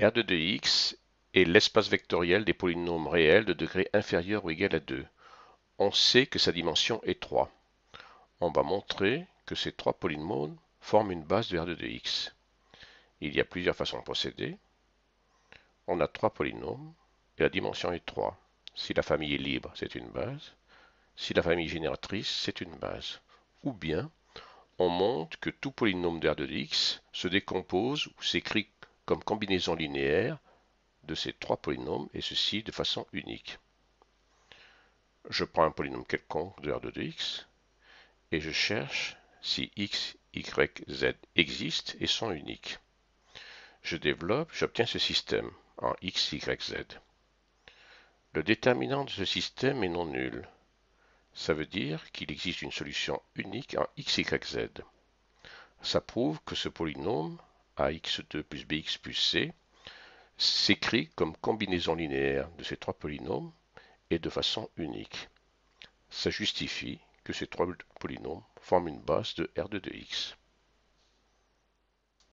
R de 2x est l'espace vectoriel des polynômes réels de degré inférieur ou égal à 2. On sait que sa dimension est 3. On va montrer que ces trois polynômes forment une base de R de 2x. Il y a plusieurs façons de procéder. On a trois polynômes et la dimension est 3. Si la famille est libre, c'est une base. Si la famille génératrice, c'est une base. Ou bien, on montre que tout polynôme de R de x se décompose ou s'écrit comme combinaison linéaire de ces trois polynômes, et ceci de façon unique. Je prends un polynôme quelconque de R2 de x, et je cherche si x, y, z existent et sont uniques. Je développe, j'obtiens ce système en x, y, z. Le déterminant de ce système est non nul. Ça veut dire qu'il existe une solution unique en x, y, z. Ça prouve que ce polynôme ax2 plus bx plus c s'écrit comme combinaison linéaire de ces trois polynômes et de façon unique. Ça justifie que ces trois polynômes forment une base de R2 x.